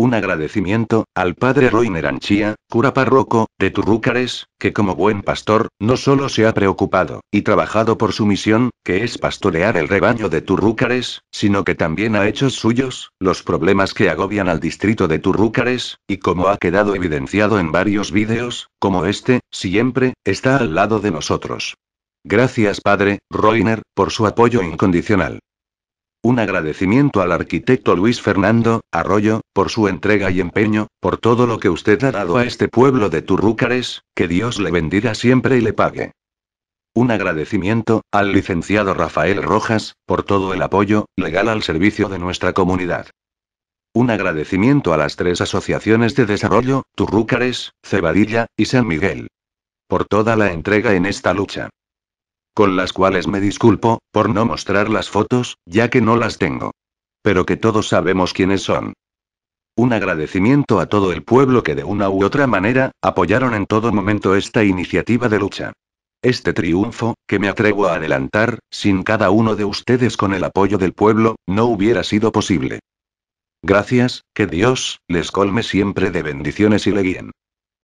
Un agradecimiento, al padre Roiner Anchía, cura párroco, de Turrúcares, que como buen pastor, no solo se ha preocupado y trabajado por su misión, que es pastorear el rebaño de Turrúcares, sino que también ha hecho suyos los problemas que agobian al distrito de Turrúcares, y como ha quedado evidenciado en varios vídeos, como este, siempre, está al lado de nosotros. Gracias padre, Roiner, por su apoyo incondicional. Un agradecimiento al arquitecto Luis Fernando Arroyo, por su entrega y empeño, por todo lo que usted ha dado a este pueblo de Turrucares, que Dios le bendiga siempre y le pague. Un agradecimiento al licenciado Rafael Rojas, por todo el apoyo legal al servicio de nuestra comunidad. Un agradecimiento a las tres asociaciones de desarrollo, Turrucares, Cebadilla y San Miguel. Por toda la entrega en esta lucha con las cuales me disculpo, por no mostrar las fotos, ya que no las tengo. Pero que todos sabemos quiénes son. Un agradecimiento a todo el pueblo que de una u otra manera, apoyaron en todo momento esta iniciativa de lucha. Este triunfo, que me atrevo a adelantar, sin cada uno de ustedes con el apoyo del pueblo, no hubiera sido posible. Gracias, que Dios, les colme siempre de bendiciones y le guíen.